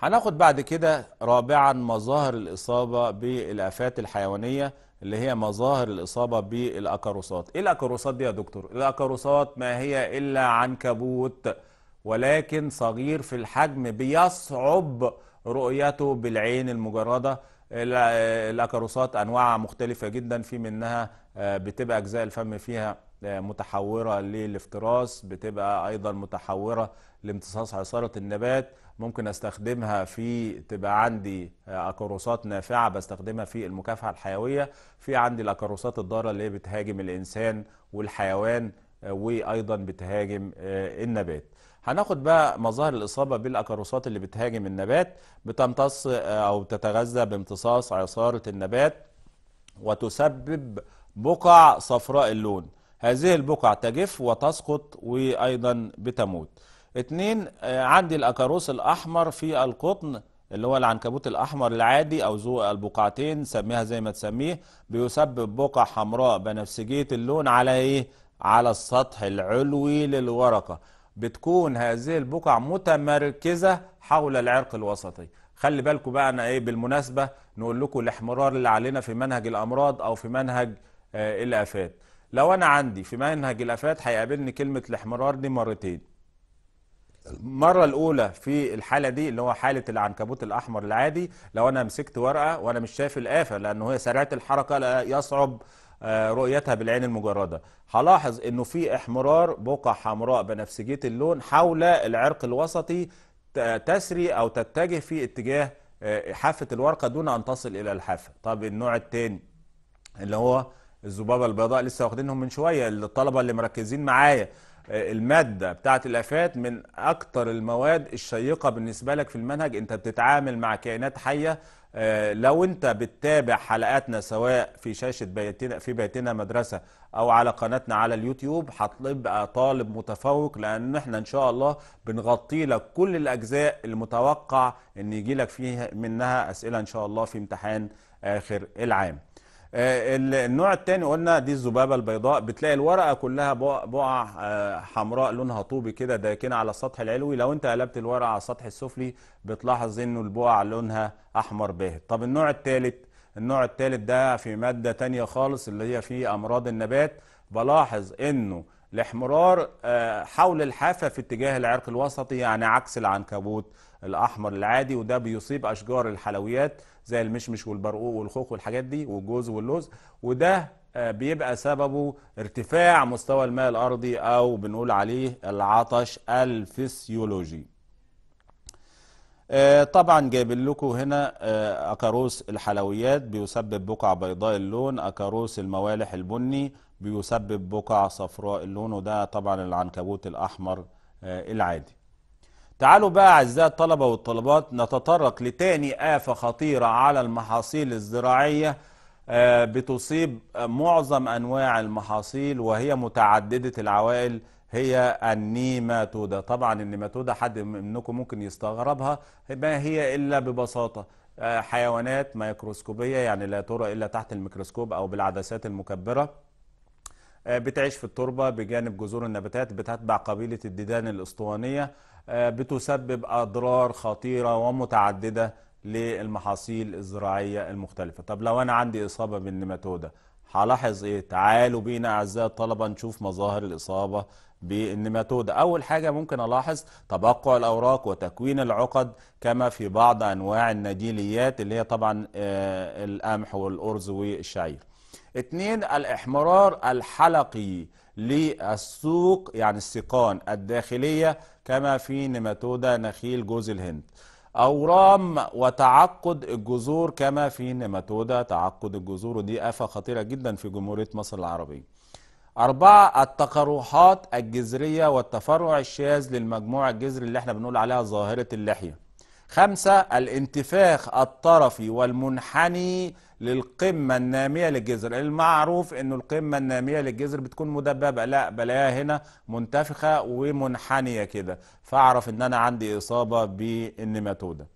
A: هناخد بعد كده رابعا مظاهر الإصابة بالآفات الحيوانية اللي هي مظاهر الإصابة بالأكاروسات إيه الأكاروسات دي يا دكتور؟ الأكاروسات ما هي إلا عنكبوت ولكن صغير في الحجم بيصعب رؤيته بالعين المجردة الأكاروسات أنواعها مختلفة جدا في منها آه، بتبقى أجزاء الفم فيها آه، متحورة للافتراس بتبقى أيضا متحورة لامتصاص عصارة النبات ممكن استخدمها في تبقى عندي آه، اكروسات نافعه بستخدمها في المكافحه الحيويه في عندي الاكروسات الضاره اللي هي بتهاجم الانسان والحيوان آه، وايضا بتهاجم آه، النبات هناخد بقى مظاهر الإصابة بالاكروسات اللي بتهاجم النبات بتمتص أو تتغذى بامتصاص عصارة النبات وتسبب بقع صفراء اللون هذه البقع تجف وتسقط وأيضا بتموت اتنين آه، عندي الاكاروس الاحمر في القطن اللي هو العنكبوت الاحمر العادي او ذو البقعتين سميها زي ما تسميه بيسبب بقع حمراء بنفسجيه اللون على ايه على السطح العلوي للورقه بتكون هذه البقع متمركزه حول العرق الوسطي خلي بالكم بقى انا ايه بالمناسبه نقول لكم الاحمرار اللي علينا في منهج الامراض او في منهج آه الافات لو انا عندي في منهج الافات هيقابلني كلمه الاحمرار دي مرتين المره الاولى في الحاله دي اللي هو حاله العنكبوت الاحمر العادي لو انا مسكت ورقه وانا مش شايف الافه لانه هي سريعه الحركه لا يصعب آه، رؤيتها بالعين المجرده هلاحظ انه في احمرار بقع حمراء بنفسجيه اللون حول العرق الوسطي تسري او تتجه في اتجاه آه، حافه الورقه دون ان تصل الى الحافه طب النوع الثاني اللي هو الذبابه البيضاء لسه واخدينهم من شويه الطلبه اللي مركزين معايا الماده بتاعه الافات من اكتر المواد الشيقه بالنسبه لك في المنهج انت بتتعامل مع كائنات حيه آه، لو انت بتتابع حلقاتنا سواء في شاشه بيتنا في بيتنا مدرسه او على قناتنا على اليوتيوب هتبقى طالب متفوق لان احنا ان شاء الله بنغطي لك كل الاجزاء المتوقع ان يجي لك فيها منها اسئله ان شاء الله في امتحان اخر العام آه، النوع الثاني قلنا دي الذبابه البيضاء بتلاقي الورقه كلها بقع آه، حمراء لونها طوبي كده داكنه على السطح العلوي لو انت قلبت الورقه على السطح السفلي بتلاحظ انه البقع لونها احمر باهت طب النوع الثالث النوع الثالث ده في ماده ثانيه خالص اللي هي في امراض النبات بلاحظ انه الاحمرار آه، حول الحافه في اتجاه العرق الوسطي يعني عكس العنكبوت الاحمر العادي وده بيصيب اشجار الحلويات زي المشمش والبرقوق والخوخ والحاجات دي والجوز واللوز وده آه، بيبقى سببه ارتفاع مستوى الماء الارضي او بنقول عليه العطش الفسيولوجي آه، طبعا جايب لكم هنا آه، اكاروس الحلويات بيسبب بقع بيضاء اللون اكاروس الموالح البني بيسبب بقع صفراء اللون وده طبعا العنكبوت الاحمر العادي تعالوا بقى أعزائي الطلبة والطلبات نتطرق لتاني آفة خطيرة على المحاصيل الزراعية آه، بتصيب معظم أنواع المحاصيل وهي متعددة العوائل هي النيماتودة طبعا النيماتودة حد منكم ممكن يستغربها ما هي إلا ببساطة آه، حيوانات ميكروسكوبية يعني لا ترى إلا تحت الميكروسكوب أو بالعدسات المكبرة آه، بتعيش في التربة بجانب جذور النباتات بتتبع قبيلة الديدان الأسطوانية آه، بتسبب أضرار خطيرة ومتعددة للمحاصيل الزراعية المختلفة طب لو أنا عندي إصابة بالنيماتودة هلاحظ إيه؟ تعالوا بينا أعزائي الطلبة نشوف مظاهر الإصابة بالنيماتودة أول حاجة ممكن ألاحظ تبقع الأوراق وتكوين العقد كما في بعض أنواع النجيليات اللي هي طبعا آه، القمح والأرز والشعير اثنين الاحمرار الحلقي للسوق يعني السيقان الداخلية كما في نماتودا نخيل جوز الهند أورام وتعقد الجذور كما في نماتودا تعقد الجذور ودي آفة خطيرة جدا في جمهورية مصر العربية أربعة التقرحات الجذرية والتفرع الشاذ للمجموع الجذري اللي احنا بنقول عليها ظاهرة اللحية خمسة الانتفاخ الطرفي والمنحني للقمة النامية للجذر المعروف أنه القمة النامية للجذر بتكون مدببة لا بلاقيها هنا منتفخة ومنحنية كده فأعرف أن أنا عندي إصابة بالنيماتودا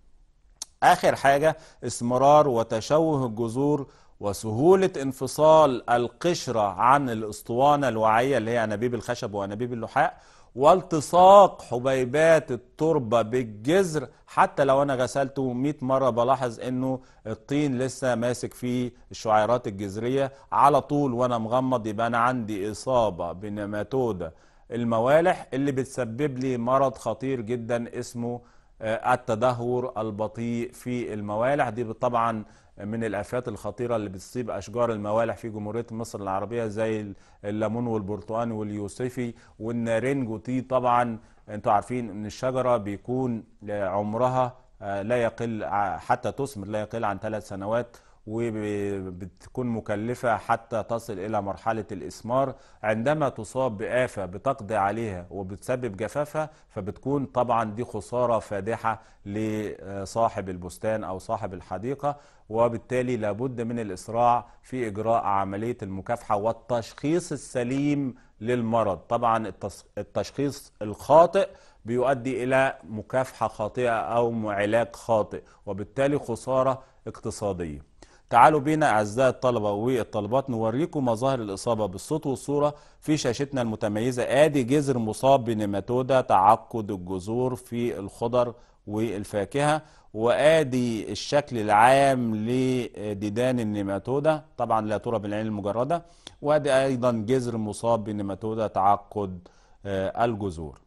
A: آخر حاجة استمرار وتشوه الجذور وسهولة انفصال القشرة عن الاسطوانة الوعية اللي هي أنابيب الخشب وأنابيب اللحاء والتصاق حبيبات التربة بالجذر حتى لو أنا غسلته 100 مرة بلاحظ أنه الطين لسه ماسك فيه الشعيرات الجذرية على طول وأنا مغمض يبقى أنا عندي إصابة بنماتودة الموالح اللي بتسبب لي مرض خطير جدا اسمه آه، التدهور البطيء في الموالح دي طبعا من الآفات الخطيرة اللي بتصيب أشجار الموالح في جمهورية مصر العربية زي الليمون والبرتقان واليوسفي والنارنج وتي طبعا انتوا عارفين ان الشجرة بيكون عمرها آه، لا يقل حتى تثمر لا يقل عن ثلاث سنوات وبتكون مكلفة حتى تصل إلى مرحلة الإسمار عندما تصاب بآفة بتقضي عليها وبتسبب جفافها فبتكون طبعا دي خسارة فادحة لصاحب البستان أو صاحب الحديقة وبالتالي لابد من الإسراع في إجراء عملية المكافحة والتشخيص السليم للمرض طبعا التشخيص الخاطئ بيؤدي إلى مكافحة خاطئة أو علاج خاطئ وبالتالي خسارة اقتصادية تعالوا بينا أعزائي الطلبة والطالبات نوريكم مظاهر الإصابة بالصوت والصورة في شاشتنا المتميزة آدي جذر مصاب بنيماتودا تعقد الجذور في الخضر والفاكهة وآدي الشكل العام لديدان النيماتودا طبعا لا ترى بالعين المجردة وآدي أيضا جذر مصاب بنيماتودا تعقد آه، الجذور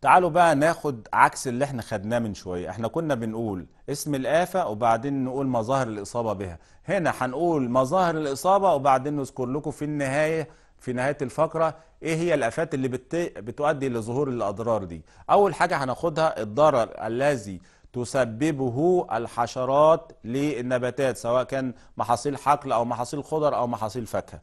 A: تعالوا بقى ناخد عكس اللي احنا خدناه من شويه احنا كنا بنقول اسم الآفة وبعدين نقول مظاهر الإصابة بها هنا هنقول مظاهر الإصابة وبعدين نذكر لكم في النهاية في نهاية الفقرة ايه هي الآفات اللي بت... بتؤدي لظهور الأضرار دي أول حاجة هناخدها الضرر الذي تسببه الحشرات للنباتات سواء كان محاصيل حقل أو محاصيل خضر أو محاصيل فاكهة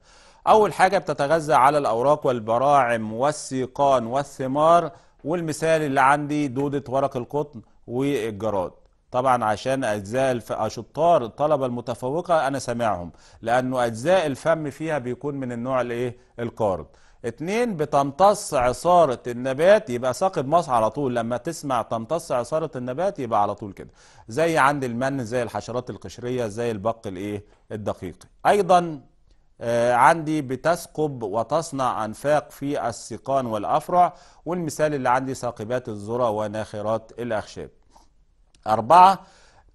A: أول حاجة بتتغذى على الأوراق والبراعم والسيقان والثمار والمثال اللي عندي دودة ورق القطن والجراد طبعا عشان اجزاء شطار الطلبه المتفوقه انا سامعهم لانه اجزاء الفم فيها بيكون من النوع الايه القارض اتنين بتمتص عصارة النبات يبقى ساقب مص على طول لما تسمع تمتص عصارة النبات يبقى على طول كده زي عند المن زي الحشرات القشرية زي البق الايه الدقيقي ايضا آه، عندي بتثقب وتصنع أنفاق في السقان والأفرع والمثال اللي عندي ثاقبات الذرة وناخرات الأخشاب أربعة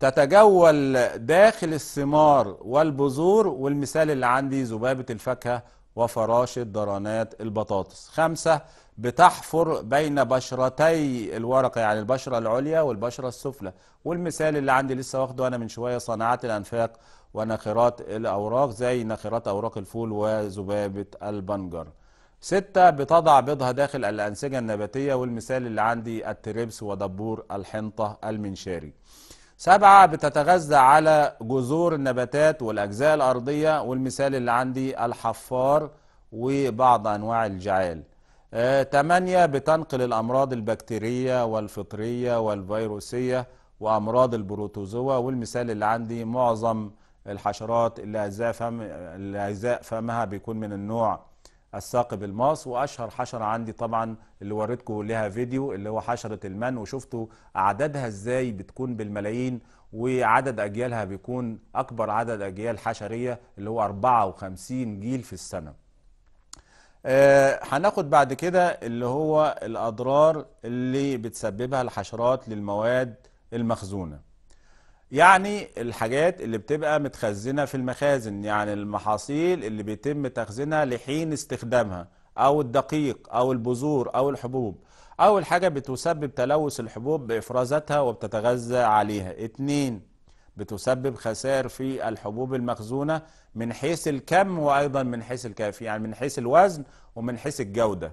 A: تتجول داخل الثمار والبذور والمثال اللي عندي ذبابة الفاكهة وفراشة درانات البطاطس خمسة بتحفر بين بشرتي الورقة يعني البشرة العليا والبشرة السفلى والمثال اللي عندي لسه واخده أنا من شوية صناعات الأنفاق ونخرات الأوراق زي نخرات أوراق الفول وذبابة البنجر ستة بتضع بيضها داخل الأنسجة النباتية والمثال اللي عندي التربس ودبور الحنطة المنشاري سبعة بتتغذى على جذور النباتات والأجزاء الأرضية والمثال اللي عندي الحفار وبعض أنواع الجعال آه، تمانية بتنقل الأمراض البكتيرية والفطرية والفيروسية وأمراض البروتوزوا والمثال اللي عندي معظم الحشرات اللي اعزاء فم اجزاء فمها بيكون من النوع الثاقب الماص واشهر حشره عندي طبعا اللي وريتكم لها فيديو اللي هو حشره المن وشفتوا عددها ازاي بتكون بالملايين وعدد اجيالها بيكون اكبر عدد اجيال حشريه اللي هو 54 جيل في السنه. أه هناخد بعد كده اللي هو الاضرار اللي بتسببها الحشرات للمواد المخزونه. يعني الحاجات اللي بتبقى متخزنه في المخازن يعني المحاصيل اللي بيتم تخزينها لحين استخدامها او الدقيق او البذور او الحبوب اول حاجه بتسبب تلوث الحبوب بافرازاتها وبتتغذى عليها اتنين بتسبب خسائر في الحبوب المخزونه من حيث الكم وايضا من حيث الكافية يعني من حيث الوزن ومن حيث الجوده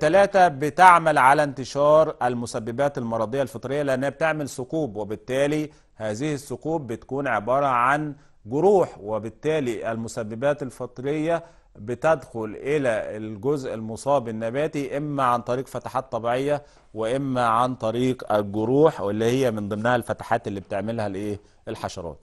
A: ثلاثة آه، بتعمل على انتشار المسببات المرضية الفطرية لأنها بتعمل ثقوب وبالتالي هذه الثقوب بتكون عبارة عن جروح وبالتالي المسببات الفطرية بتدخل إلى الجزء المصاب النباتي إما عن طريق فتحات طبيعية وإما عن طريق الجروح واللي هي من ضمنها الفتحات اللي بتعملها الإيه الحشرات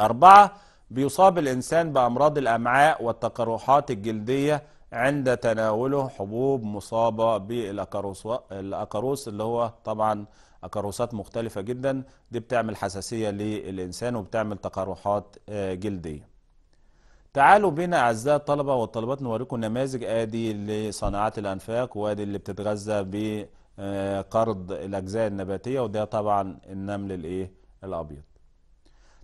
A: أربعة بيصاب الإنسان بأمراض الأمعاء والتقرحات الجلدية عند تناوله حبوب مصابة بالأكاروس اللي هو طبعا أكاروسات مختلفة جدا دي بتعمل حساسية للإنسان وبتعمل تقرحات آه، جلدية تعالوا بنا أعزائي الطلبة والطلبات نوريكم نماذج آدي لصناعات الأنفاق وآدي اللي بتتغذى بقرض آه، الأجزاء النباتية وده طبعا النمل الإيه الأبيض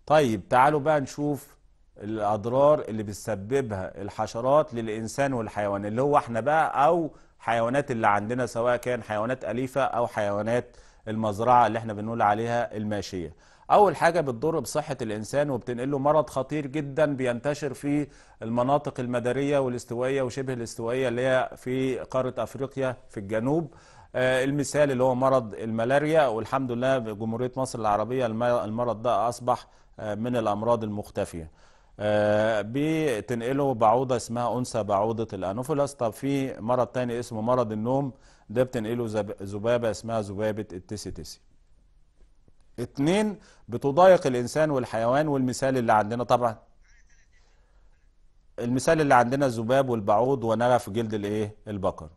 A: طيب تعالوا بقى نشوف الاضرار اللي بتسببها الحشرات للانسان والحيوان اللي هو احنا بقى او حيوانات اللي عندنا سواء كان حيوانات اليفه او حيوانات المزرعه اللي احنا بنقول عليها الماشيه اول حاجه بتضر بصحه الانسان وبتنقل له مرض خطير جدا بينتشر في المناطق المداريه والاستوائيه وشبه الاستوائيه اللي هي في قاره افريقيا في الجنوب آه، المثال اللي هو مرض الملاريا والحمد لله بجمهوريه مصر العربيه المرض ده اصبح آه، من الامراض المختفيه آه، بتنقله بعوضة اسمها أنثى بعوضة الأنوفلس طب في مرض تاني اسمه مرض النوم ده بتنقله ذبابة اسمها ذبابة التسي تسي اتنين بتضايق الإنسان والحيوان والمثال اللي عندنا طبعا المثال اللي عندنا الذباب والبعوض ونغف جلد الايه البقر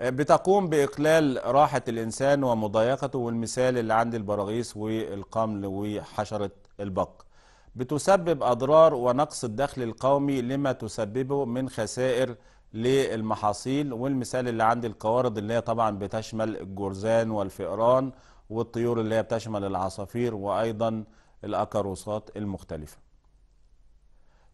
A: آه، بتقوم بإقلال راحة الإنسان ومضايقته والمثال اللي عند البراغيث والقمل وحشرة البق بتسبب أضرار ونقص الدخل القومي لما تسببه من خسائر للمحاصيل والمثال اللي عندي القوارض اللي هي طبعا بتشمل الجرذان والفئران والطيور اللي هي بتشمل العصافير وأيضا الأكروسات المختلفة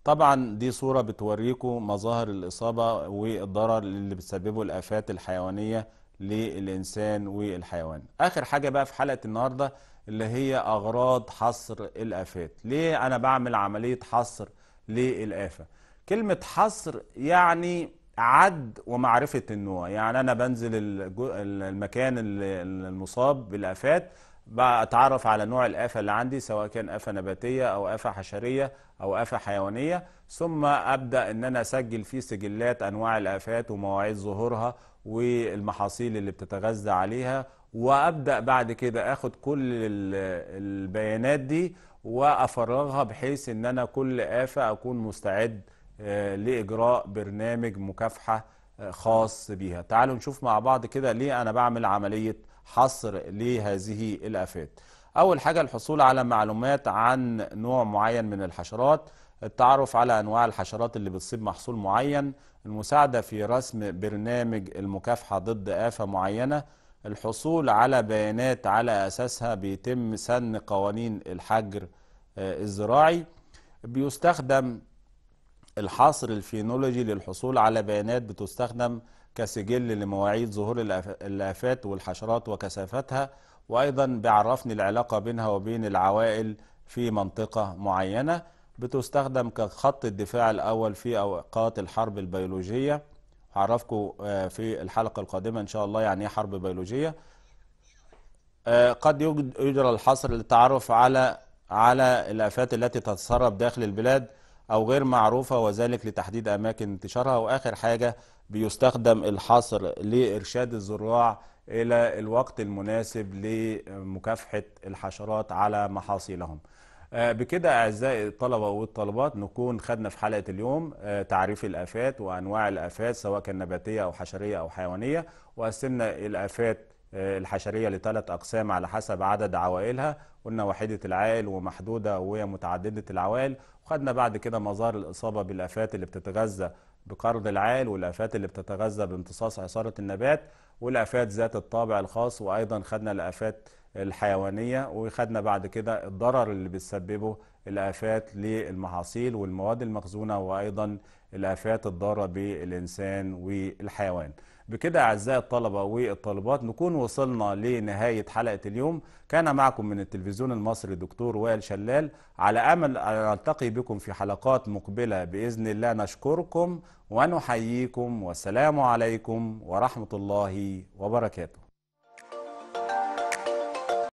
A: طبعا دي صورة بتوريكم مظاهر الإصابة والضرر اللي بتسببه الآفات الحيوانية للإنسان والحيوان آخر حاجة بقى في حلقة النهاردة اللي هي أغراض حصر الآفات ليه أنا بعمل عملية حصر للآفة كلمة حصر يعني عد ومعرفة النوع يعني أنا بنزل المكان المصاب بالآفات بتعرف على نوع الآفة اللي عندي سواء كان آفة نباتية أو آفة حشرية أو آفة حيوانية ثم أبدأ أن أنا أسجل في سجلات أنواع الآفات ومواعيد ظهورها والمحاصيل اللي بتتغذى عليها وأبدأ بعد كده أخد كل البيانات دي وأفرغها بحيث أن أنا كل آفة أكون مستعد آه، لإجراء برنامج مكافحة آه، خاص بيها تعالوا نشوف مع بعض كده ليه أنا بعمل عملية حصر لهذه الآفات أول حاجة الحصول على معلومات عن نوع معين من الحشرات التعرف على أنواع الحشرات اللي بتصيب محصول معين المساعدة في رسم برنامج المكافحة ضد آفة معينة الحصول على بيانات على أساسها بيتم سن قوانين الحجر آه، الزراعي بيستخدم الحصر الفينولوجي للحصول على بيانات بتستخدم كسجل لمواعيد ظهور الآفات والحشرات وكثافتها وأيضا بيعرفني العلاقة بينها وبين العوائل في منطقة معينة بتستخدم كخط الدفاع الأول في أوقات الحرب البيولوجية هعرفكم آه، في الحلقة القادمة إن شاء الله يعني إيه حرب بيولوجية آه، قد يجرى الحصر للتعرف على على الآفات التي تتسرب داخل البلاد أو غير معروفة وذلك لتحديد أماكن انتشارها وآخر حاجة بيستخدم الحصر لإرشاد الزراع إلى الوقت المناسب لمكافحة الحشرات على محاصيلهم آه، بكده أعزائي الطلبة والطلبات نكون خدنا في حلقة اليوم آه، تعريف الآفات وأنواع الآفات سواء كان نباتية أو حشرية أو حيوانية وقسمنا الآفات آه، الحشرية لثلاث أقسام على حسب عدد عوائلها قلنا وحيدة العائل ومحدودة ومتعددة العوائل وخدنا بعد كده مظاهر الإصابة بالآفات اللي بتتغذى بقرض العال والآفات اللي بتتغذى بامتصاص عصارة النبات والآفات ذات الطابع الخاص وأيضا خدنا الآفات الحيوانية وخدنا بعد كده الضرر اللي بتسببه الآفات للمحاصيل والمواد المخزونة وأيضا الآفات الضارة بالإنسان والحيوان بكده أعزائي الطلبة والطالبات نكون وصلنا لنهاية حلقة اليوم كان معكم من التلفزيون المصري دكتور وائل شلال على أمل أن نلتقي بكم في حلقات مقبلة بإذن الله نشكركم ونحييكم والسلام عليكم ورحمة الله وبركاته